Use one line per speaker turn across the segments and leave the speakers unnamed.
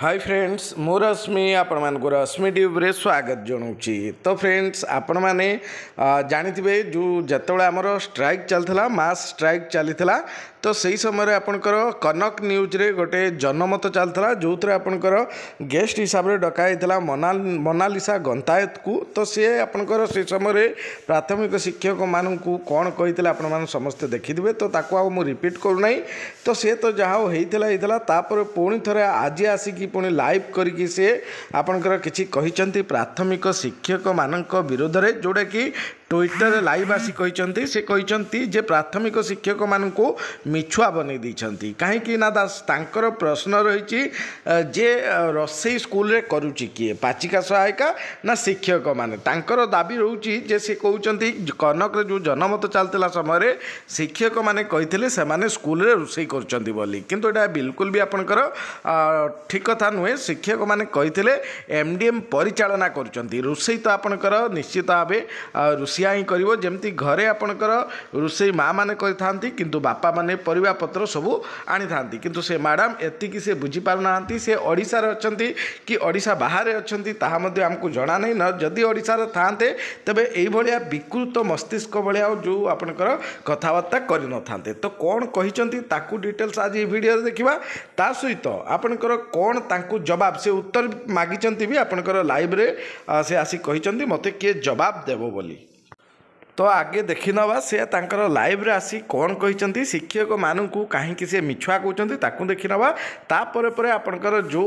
hi friends ମୁଁ ରଶ୍ମି ଆପଣମାନଙ୍କର ରଶ୍ମି ଟ୍ୟୁବ୍ରେ ସ୍ୱାଗତ ଜଣାଉଛି ତ ଫ୍ରେଣ୍ଡସ୍ ଆପଣମାନେ ଜାଣିଥିବେ ଯେଉଁ ଯେତେବେଳେ ଆମର ଷ୍ଟ୍ରାଇକ୍ ଚାଲିଥିଲା ମାସ୍ ଷ୍ଟ୍ରାଇକ୍ ଚାଲିଥିଲା तो से ही समय आपणकर कनक न्यूज्रे गोटे जनमत चलता जो थे आप गेस्ट हिसाब से मना मनालीसा गंतायत को तो सी आपंकर समय प्राथमिक शिक्षक मान कौन कही समस्ते देखिथे तो ताको मु रिपीट करूना तो सी तो जहाँ होता तापर पुणी थे आज आसिक पुणी लाइव करी सी आपणकर प्राथमिक शिक्षक मान विरोध में जोटा कि ট্বিটরে ଲାଇଭ୍ ଆସି କହିଛନ୍ତି ସେ କହିଛନ୍ତି ଯେ ପ୍ରାଥମିକ ଶିକ୍ଷକମାନଙ୍କୁ ମିଛୁଆ ବନେଇ ଦେଇଛନ୍ତି କାହିଁକି ନା ତାଙ୍କର ପ୍ରଶ୍ନ ରହିଛି ଯେ ରୋଷେଇ ସ୍କୁଲରେ କରୁଛି କିଏ ପାଚିକା ସହାୟିକା ନା ଶିକ୍ଷକମାନେ ତାଙ୍କର ଦାବି ରହୁଛି ଯେ ସେ କହୁଛନ୍ତି କନକରେ ଯେଉଁ ଜନମତ ଚାଲିଥିଲା ସମୟରେ ଶିକ୍ଷକମାନେ କହିଥିଲେ ସେମାନେ ସ୍କୁଲରେ ରୋଷେଇ କରୁଛନ୍ତି ବୋଲି କିନ୍ତୁ ଏଇଟା ବିଲକୁଲ ବି ଆପଣଙ୍କର ଠିକ୍ କଥା ନୁହେଁ ଶିକ୍ଷକମାନେ କହିଥିଲେ ଏମ୍ ଡି ଏମ୍ ପରିଚାଳନା କରୁଛନ୍ତି ରୋଷେଇ ତ ଆପଣଙ୍କର ନିଶ୍ଚିତ ଭାବେ ରୋଷେଇ सिया ही कर घरे आपणकर रोसे माँ मैंने था कि बापा मैंने परिवापत्र सब आनी था कि मैडम एति की से बुझीपार ना से ओडार अच्छा कि ओडा बाहर अच्छा आमको जना नहीं जदि ओडार था तेब यही विकृत मस्तिष्क भाया जो आपणकर कथाबार्ता कर था तो कौन कही डिटेल्स आज भिड देखा ता सहित आपणकर कौन तक जवाब से उत्तर मागिंट भी आपणकर लाइव से आसी कही मत किए जवाब देव बोली तो आगे देखिनवा से लाइव आसी कौन कही शिक्षक मान को कहीं मिछुआ कहते देखिनवा तापर आपंकर जो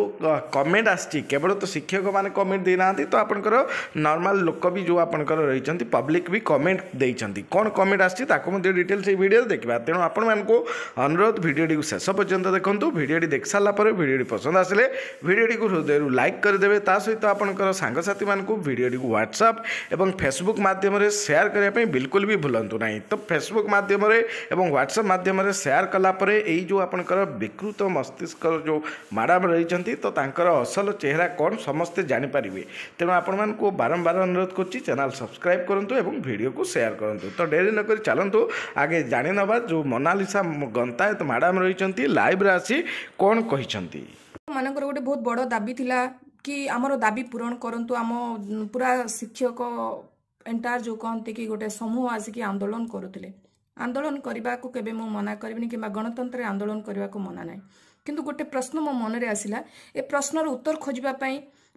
कमेंट आवल तो शिक्षक मान कमेंट देना तो आपंकर नर्माल लोक भी जो आप रही पब्लिक भी कमेंट दे कौन कमेंट आसटेल से भिडियो देखा तेणु आपण अनुरोध भिडी शेष पर्यटन देखते भिडी देख सारापर भिडी पसंद आसे को हृदय लाइक करदे सहित आपंकर सांगसाथी मानक भिडी ह्वाट्सअप फेसबुक मध्यम सेयार करने ପାଇଁ ବିଲକୁଲ ବି ଭୁଲନ୍ତୁ ନାହିଁ ତ ଫେସବୁକ୍ ମାଧ୍ୟମରେ ଏବଂ ହ୍ୱାଟ୍ସଆପ୍ ମାଧ୍ୟମରେ ସେୟାର କଲାପରେ ଏଇ ଯେଉଁ ଆପଣଙ୍କର ବିକୃତ ମସ୍ତିଷ୍କର ଯେଉଁ ମ୍ୟାଡ଼ାମ୍ ରହିଛନ୍ତି ତ ତାଙ୍କର ଅସଲ ଚେହେରା କ'ଣ ସମସ୍ତେ ଜାଣିପାରିବେ ତେଣୁ ଆପଣମାନଙ୍କୁ ବାରମ୍ବାର ଅନୁରୋଧ କରୁଛି ଚ୍ୟାନେଲ୍ ସବସ୍କ୍ରାଇବ୍ କରନ୍ତୁ ଏବଂ ଭିଡ଼ିଓକୁ ସେୟାର କରନ୍ତୁ ତ ଡେରି ନକରି ଚାଲନ୍ତୁ ଆଗେ ଜାଣିନେବା ଯେଉଁ ମୋନାଲିସା ଗନ୍ତାୟତ ମ୍ୟାଡ଼ାମ୍ ରହିଛନ୍ତି ଲାଇଭ୍ରେ ଆସି କ'ଣ କହିଛନ୍ତି
ମାନଙ୍କର ଗୋଟେ ବହୁତ ବଡ଼ ଦାବି ଥିଲା କି ଆମର ଦାବି ପୂରଣ କରନ୍ତୁ ଆମ ପୁରା ଶିକ୍ଷକ ଏଣ୍ଟାୟାର ଯେଉଁ କହନ୍ତି କି ଗୋଟେ ସମୂହ ଆସିକି ଆନ୍ଦୋଳନ କରୁଥିଲେ ଆନ୍ଦୋଳନ କରିବାକୁ କେବେ ମୁଁ ମନା କରିବିନି କିମ୍ବା ଗଣତନ୍ତ୍ରରେ ଆନ୍ଦୋଳନ କରିବାକୁ ମନା ନାହିଁ କିନ୍ତୁ ଗୋଟେ ପ୍ରଶ୍ନ ମୋ ମନରେ ଆସିଲା ଏ ପ୍ରଶ୍ନର ଉତ୍ତର ଖୋଜିବା ପାଇଁ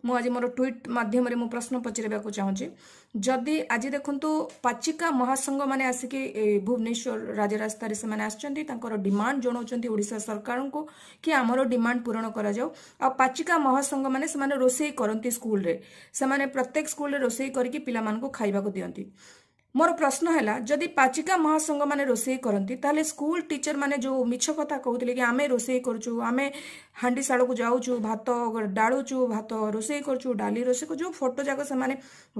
ମୁଁ ଆଜି ମୋର ଟ୍ୱିଟ୍ ମାଧ୍ୟମରେ ମୁଁ ପ୍ରଶ୍ନ ପଚାରିବାକୁ ଚାହୁଁଛି ଯଦି ଆଜି ଦେଖନ୍ତୁ ପାଚିକା ମହାସଂଘମାନେ ଆସିକି ଭୁବନେଶ୍ୱର ରାଜରାସ୍ତାରେ ସେମାନେ ଆସିଛନ୍ତି ତାଙ୍କର ଡିମାଣ୍ଡ ଜଣାଉଛନ୍ତି ଓଡ଼ିଶା ସରକାରଙ୍କୁ କି ଆମର ଡିମାଣ୍ଡ ପୂରଣ କରାଯାଉ ଆଉ ପାଚିକା ମହାସଂଘମାନେ ସେମାନେ ରୋଷେଇ କରନ୍ତି ସ୍କୁଲରେ ସେମାନେ ପ୍ରତ୍ୟେକ ସ୍କୁଲରେ ରୋଷେଇ କରିକି ପିଲାମାନଙ୍କୁ ଖାଇବାକୁ ଦିଅନ୍ତି ମୋର ପ୍ରଶ୍ନ ହେଲା ଯଦି ପାଚିକା ମହାସଂଘମାନେ ରୋଷେଇ କରନ୍ତି ତାହେଲେ ସ୍କୁଲ ଟିଚରମାନେ ଯେଉଁ ମିଛ କଥା କହୁଥିଲେ କି ଆମେ ରୋଷେଇ କରୁଛୁ ଆମେ ହାଣ୍ଡିଶାଳକୁ ଯାଉଛୁ ଭାତ ଡାଳୁଛୁ ଭାତ ରୋଷେଇ କରୁଛୁ ଡାଲି ରୋଷେଇ କରୁଛୁ ଯେଉଁ ଫଟୋ ଯାକ ସେମାନେ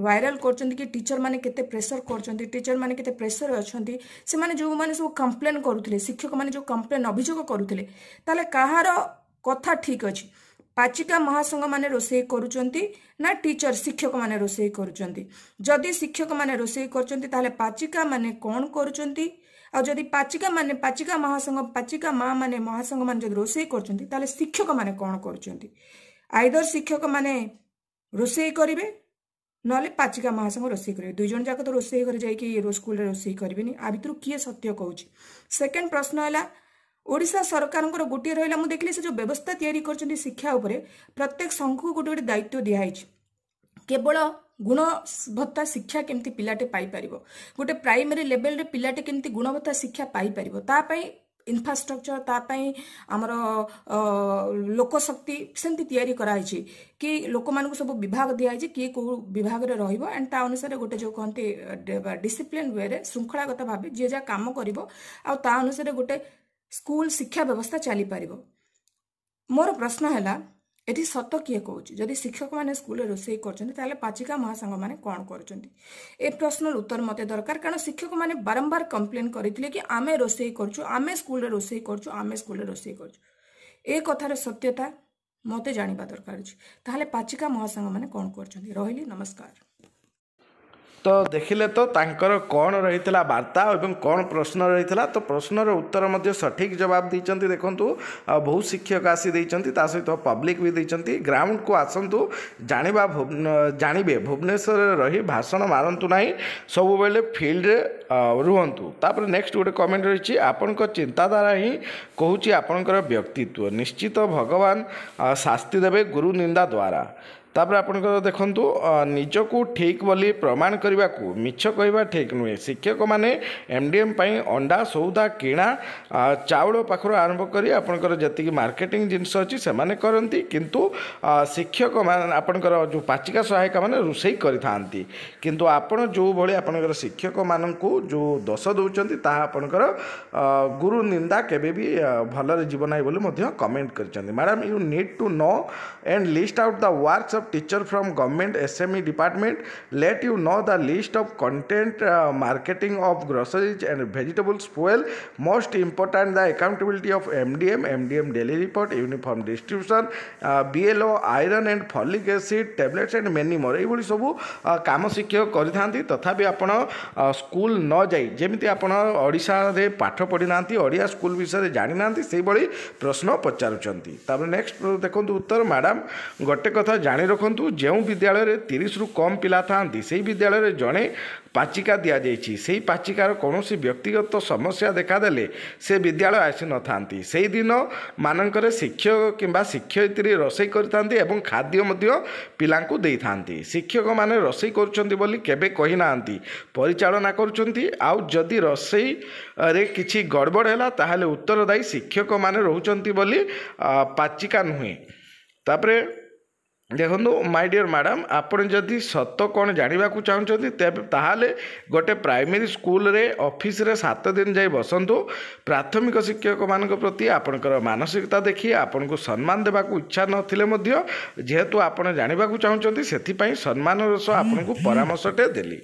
ଭାଇରାଲ କରୁଛନ୍ତି କି ଟିଚରମାନେ କେତେ ପ୍ରେସର କରୁଛନ୍ତି ଟିଚରମାନେ କେତେ ପ୍ରେସରରେ ଅଛନ୍ତି ସେମାନେ ଯେଉଁମାନେ ସବୁ କମ୍ପ୍ଲେନ୍ କରୁଥିଲେ ଶିକ୍ଷକମାନେ ଯେଉଁ କମ୍ପ୍ଲେନ୍ ଅଭିଯୋଗ କରୁଥିଲେ ତାହେଲେ କାହାର କଥା ଠିକ୍ ଅଛି ପାଚିକା ମହାସଂଘମାନେ ରୋଷେଇ କରୁଛନ୍ତି ନା ଟିଚର ଶିକ୍ଷକମାନେ ରୋଷେଇ କରୁଛନ୍ତି ଯଦି ଶିକ୍ଷକମାନେ ରୋଷେଇ କରୁଛନ୍ତି ତାହେଲେ ପାଚିକାମାନେ କ'ଣ କରୁଛନ୍ତି ଆଉ ଯଦି ପାଚିକାମାନେ ପାଚିକା ମହାସଂଘ ପାଚିକା ମା ମାନେ ମହାସଂଘମାନେ ଯଦି ରୋଷେଇ କରୁଛନ୍ତି ତାହେଲେ ଶିକ୍ଷକମାନେ କ'ଣ କରୁଛନ୍ତି ଆଇଦର ଶିକ୍ଷକମାନେ ରୋଷେଇ କରିବେ ନହେଲେ ପାଚିକା ମହାସଂଘ ରୋଷେଇ କରିବେ ଦୁଇ ଜଣ ଯାକ ତ ରୋଷେଇ ଘରେ ଯାଇକି ସ୍କୁଲରେ ରୋଷେଇ କରିବେନି ଆ ଭିତରୁ କିଏ ସତ୍ୟ କହୁଛି ସେକେଣ୍ଡ ପ୍ରଶ୍ନ ହେଲା ଓଡ଼ିଶା ସରକାରଙ୍କର ଗୋଟିଏ ରହିଲା ମୁଁ ଦେଖିଲି ସେ ଯେଉଁ ବ୍ୟବସ୍ଥା ତିଆରି କରିଛନ୍ତି ଶିକ୍ଷା ଉପରେ ପ୍ରତ୍ୟେକ ସଂଘକୁ ଗୋଟିଏ ଗୋଟେ ଦାୟିତ୍ୱ ଦିଆହେଇଛି କେବଳ ଗୁଣବତ୍ତା ଶିକ୍ଷା କେମିତି ପିଲାଟେ ପାଇପାରିବ ଗୋଟେ ପ୍ରାଇମେରୀ ଲେଭେଲରେ ପିଲାଟେ କେମିତି ଗୁଣବତ୍ତା ଶିକ୍ଷା ପାଇପାରିବ ତା ପାଇଁ ଇନଫ୍ରାଷ୍ଟ୍ରକ୍ଚର ତା ପାଇଁ ଆମର ଲୋକଶକ୍ତି ସେମିତି ତିଆରି କରାହେଇଛି କି ଲୋକମାନଙ୍କୁ ସବୁ ବିଭାଗ ଦିଆହେଇଛି କିଏ କେଉଁ ବିଭାଗରେ ରହିବ ଆଣ୍ଡ ତା ଅନୁସାରେ ଗୋଟେ ଯେଉଁ କହନ୍ତି ଡିସିପ୍ଲିନ୍ ୱେରେ ଶୃଙ୍ଖଳାଗତ ଭାବେ ଯିଏ ଯାହା କାମ କରିବ ଆଉ ତା ଅନୁସାରେ ଗୋଟେ ସ୍କୁଲ ଶିକ୍ଷା ବ୍ୟବସ୍ଥା ଚାଲିପାରିବ ମୋର ପ୍ରଶ୍ନ ହେଲା ଏଠି ସତ କିଏ କହୁଛି ଯଦି ଶିକ୍ଷକମାନେ ସ୍କୁଲରେ ରୋଷେଇ କରୁଛନ୍ତି ତାହେଲେ ପାଚିକା ମହାସଂଘମାନେ କ'ଣ କରୁଛନ୍ତି ଏ ପ୍ରଶ୍ନର ଉତ୍ତର ମୋତେ ଦରକାର କାରଣ ଶିକ୍ଷକମାନେ ବାରମ୍ବାର କମ୍ପ୍ଲେନ୍ କରିଥିଲେ କି ଆମେ ରୋଷେଇ କରୁଛୁ ଆମେ ସ୍କୁଲରେ ରୋଷେଇ କରୁଛୁ ଆମେ ସ୍କୁଲରେ ରୋଷେଇ କରୁଛୁ ଏ କଥାର ସତ୍ୟତା ମୋତେ ଜାଣିବା ଦରକାର ଅଛି ତାହେଲେ ପାଚିକା ମହାସଂଘମାନେ କ'ଣ କରୁଛନ୍ତି ରହିଲି ନମସ୍କାର
ତ ଦେଖିଲେ ତ ତାଙ୍କର କ'ଣ ରହିଥିଲା ବାର୍ତ୍ତା ଏବଂ କ'ଣ ପ୍ରଶ୍ନ ରହିଥିଲା ତ ପ୍ରଶ୍ନର ଉତ୍ତର ମଧ୍ୟ ସଠିକ୍ ଜବାବ ଦେଇଛନ୍ତି ଦେଖନ୍ତୁ ବହୁ ଶିକ୍ଷକ ଆସି ଦେଇଛନ୍ତି ତା ସହିତ ପବ୍ଲିକ୍ ବି ଦେଇଛନ୍ତି ଗ୍ରାଉଣ୍ଡକୁ ଆସନ୍ତୁ ଜାଣିବା ଜାଣିବେ ଭୁବନେଶ୍ୱରରେ ରହି ଭାଷଣ ମାରନ୍ତୁ ନାହିଁ ସବୁବେଳେ ଫିଲ୍ଡରେ ରୁହନ୍ତୁ ତାପରେ ନେକ୍ସଟ ଗୋଟେ କମେଣ୍ଟ ରହିଛି ଆପଣଙ୍କ ଚିନ୍ତାଧାରା ହିଁ କହୁଛି ଆପଣଙ୍କର ବ୍ୟକ୍ତିତ୍ୱ ନିଶ୍ଚିତ ଭଗବାନ ଶାସ୍ତି ଦେବେ ଗୁରୁ ନିନ୍ଦା ଦ୍ୱାରା तापर आप देखु को ठीक बोली प्रमाण करने को मिछ कह ठीक नुहे शिक्षक मैंने एम डी एम पाई अंडा सौदा किणा चाउल पाखर आरंभ कर जी मार्केटिंग जिनस अच्छी से मैंने करती कितु शिक्षक आपणकर जो पाचिका सहायिका मैंने रोसे कर किंतु भाई आप शिक्षक मान जो दोष दौर ताकर गुरु निंदा के भल कमेंट कर madam you need to know and list out the works of teacher from government SME department let you know the list of content uh, marketing of groceries and vegetables fuel most important the accountability of MDM MDM daily report uniform distribution uh, BLO iron and folic acid tablets and many more ଏଇଭଳି ସବୁ କାମ ଶିକ୍ଷକ କରିଥାନ୍ତି ତଥାପି ଆପଣ school ନ ଯାଇ ଯେମିତି ଆପଣ ଓଡ଼ିଶାରେ ପାଠ ପଢ଼ିନାହାନ୍ତି ଓଡ଼ିଆ ସ୍କୁଲ ବିଷୟରେ ଜାଣିନାହାନ୍ତି ସେଇଭଳି ପ୍ରଶ୍ନ ପଚାରୁଛନ୍ତି ତାପରେ ନେକ୍ସଟ ଦେଖନ୍ତୁ ଉତ୍ତର ମ୍ୟାଡ଼ାମ୍ ଗୋଟେ କଥା ଜାଣି ରଖନ୍ତୁ ଯେଉଁ ବିଦ୍ୟାଳୟରେ ତିରିଶରୁ କମ୍ ପିଲା ଥାଆନ୍ତି ସେହି ବିଦ୍ୟାଳୟରେ ଜଣେ ପାଚିକା ଦିଆଯାଇଛି ସେହି ପାଚିକାର କୌଣସି ବ୍ୟକ୍ତିଗତ ସମସ୍ୟା ଦେଖାଦେଲେ ସେ ବିଦ୍ୟାଳୟ ଆସିନଥାନ୍ତି ସେହିଦିନ ମାନଙ୍କରେ ଶିକ୍ଷକ କିମ୍ବା ଶିକ୍ଷୟିତ୍ରୀ ରୋଷେଇ କରିଥାନ୍ତି ଏବଂ ଖାଦ୍ୟ ମଧ୍ୟ ପିଲାଙ୍କୁ ଦେଇଥାନ୍ତି ଶିକ୍ଷକମାନେ ରୋଷେଇ କରୁଛନ୍ତି ବୋଲି କେବେ କହିନାହାନ୍ତି ପରିଚାଳନା କରୁଛନ୍ତି ଆଉ ଯଦି ରୋଷେଇରେ କିଛି ଗଡ଼ବଡ଼ ହେଲା ତାହେଲେ ଉତ୍ତରଦାୟୀ ଶିକ୍ଷକମାନେ ରହୁଛନ୍ତି ବୋଲି ପାଚିକା ନୁହେଁ ତାପରେ ଦେଖନ୍ତୁ ମାଇ ଡିଅର୍ ମ୍ୟାଡ଼ାମ୍ ଆପଣ ଯଦି ସତ କ'ଣ ଜାଣିବାକୁ ଚାହୁଁଛନ୍ତି ତେବେ ତାହେଲେ ଗୋଟେ ପ୍ରାଇମେରୀ ସ୍କୁଲରେ ଅଫିସରେ ସାତ ଦିନ ଯାଇ ବସନ୍ତୁ ପ୍ରାଥମିକ ଶିକ୍ଷକମାନଙ୍କ ପ୍ରତି ଆପଣଙ୍କର ମାନସିକତା ଦେଖି ଆପଣଙ୍କୁ ସମ୍ମାନ ଦେବାକୁ ଇଚ୍ଛା ନଥିଲେ ମଧ୍ୟ ଯେହେତୁ ଆପଣ ଜାଣିବାକୁ ଚାହୁଁଛନ୍ତି ସେଥିପାଇଁ ସମ୍ମାନର ସହ ଆପଣଙ୍କୁ ପରାମର୍ଶଟେ ଦେଲି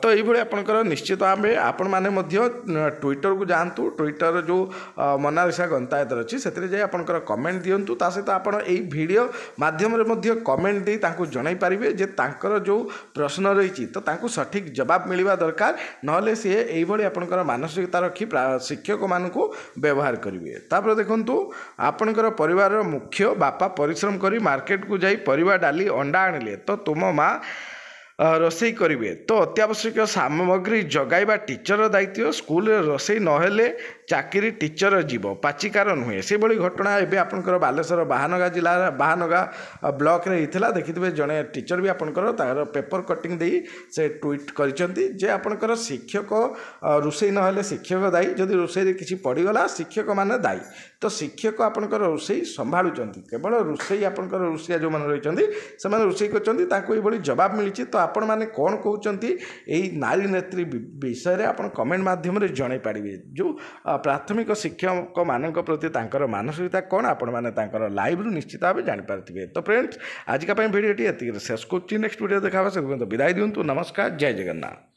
ତ ଏଇଭଳି ଆପଣଙ୍କର ନିଶ୍ଚିତ ଆମେ ଆପଣମାନେ ମଧ୍ୟ ଟ୍ୱିଟରକୁ ଯାଆନ୍ତୁ ଟ୍ୱିଟର ଯେଉଁ ମୋନାଲିସା ଗନ୍ତାୟତର ଅଛି ସେଥିରେ ଯାଇ ଆପଣଙ୍କର କମେଣ୍ଟ ଦିଅନ୍ତୁ ତା ସହିତ ଆପଣ ଏଇ ଭିଡ଼ିଓ ମାଧ୍ୟମରେ ମଧ୍ୟ କମେଣ୍ଟ ଦେଇ ତାଙ୍କୁ ଜଣାଇ ପାରିବେ ଯେ ତାଙ୍କର ଯେଉଁ ପ୍ରଶ୍ନ ରହିଛି ତ ତାଙ୍କୁ ସଠିକ୍ ଜବାବ ମିଳିବା ଦରକାର ନହେଲେ ସିଏ ଏଇଭଳି ଆପଣଙ୍କର ମାନସିକତା ରଖି ଶିକ୍ଷକମାନଙ୍କୁ ବ୍ୟବହାର କରିବେ ତାପରେ ଦେଖନ୍ତୁ ଆପଣଙ୍କର ପରିବାରର ମୁଖ୍ୟ ବାପା ପରିଶ୍ରମ କରି ମାର୍କେଟକୁ ଯାଇ ପରିବା ଡାଲି ଅଣ୍ଡା ଆଣିଲେ ତ ତୁମ ମାଆ ରୋଷେଇ କରିବେ ତ ଅତ୍ୟାବଶ୍ୟକ ସାମଗ୍ରୀ ଯୋଗାଇବା ଟିଚର୍ର ଦାୟିତ୍ୱ ସ୍କୁଲ୍ରେ ରୋଷେଇ ନହେଲେ ଚାକିରି ଟିଚର୍ର ଯିବ ପାଚିକାର ନୁହେଁ ସେଭଳି ଘଟଣା ଏବେ ଆପଣଙ୍କର ବାଲେଶ୍ୱର ବାହାନଗା ଜିଲ୍ଲା ବାହାନଗା ବ୍ଲକ୍ରେ ହେଇଥିଲା ଦେଖିଥିବେ ଜଣେ ଟିଚର୍ ବି ଆପଣଙ୍କର ତାର ପେପର୍ କଟିଂ ଦେଇ ସେ ଟ୍ୱିଟ୍ କରିଛନ୍ତି ଯେ ଆପଣଙ୍କର ଶିକ୍ଷକ ରୋଷେଇ ନହେଲେ ଶିକ୍ଷକ ଦାୟୀ ଯଦି ରୋଷେଇରେ କିଛି ପଡ଼ିଗଲା ଶିକ୍ଷକମାନେ ଦାୟୀ ତ ଶିକ୍ଷକ ଆପଣଙ୍କର ରୋଷେଇ ସମ୍ଭାଳୁଛନ୍ତି କେବଳ ରୋଷେଇ ଆପଣଙ୍କର ରୋଷେଇଆ ଯେଉଁମାନେ ରହିଛନ୍ତି ସେମାନେ ରୋଷେଇ କରିଛନ୍ତି ତାଙ୍କୁ ଏଭଳି ଜବାବ ମିଳିଛି ତ ଆପଣମାନେ କ'ଣ କହୁଛନ୍ତି ଏଇ ନାରୀ ନେତ୍ରୀ ବିଷୟରେ ଆପଣ କମେଣ୍ଟ ମାଧ୍ୟମରେ ଜଣାଇ ପାରିବେ ଯେଉଁ ପ୍ରାଥମିକ ଶିକ୍ଷକମାନଙ୍କ ପ୍ରତି ତାଙ୍କର ମାନସିକତା କ'ଣ ଆପଣମାନେ ତାଙ୍କର ଲାଇଭ୍ରୁ ନିଶ୍ଚିତ ଭାବେ ଜାଣିପାରିଥିବେ ତ ଫ୍ରେଣ୍ଡସ୍ ଆଜିକା ପାଇଁ ଭିଡ଼ିଓଟି ଏତିକିରେ ଶେଷ କରୁଛି ନେକ୍ସଟ ଭିଡ଼ିଓ ଦେଖା ହେବ ସେ ପର୍ଯ୍ୟନ୍ତ ବିଦାୟ ଦିଅନ୍ତୁ ନମସ୍କାର ଜୟ ଜଗନ୍ନାଥ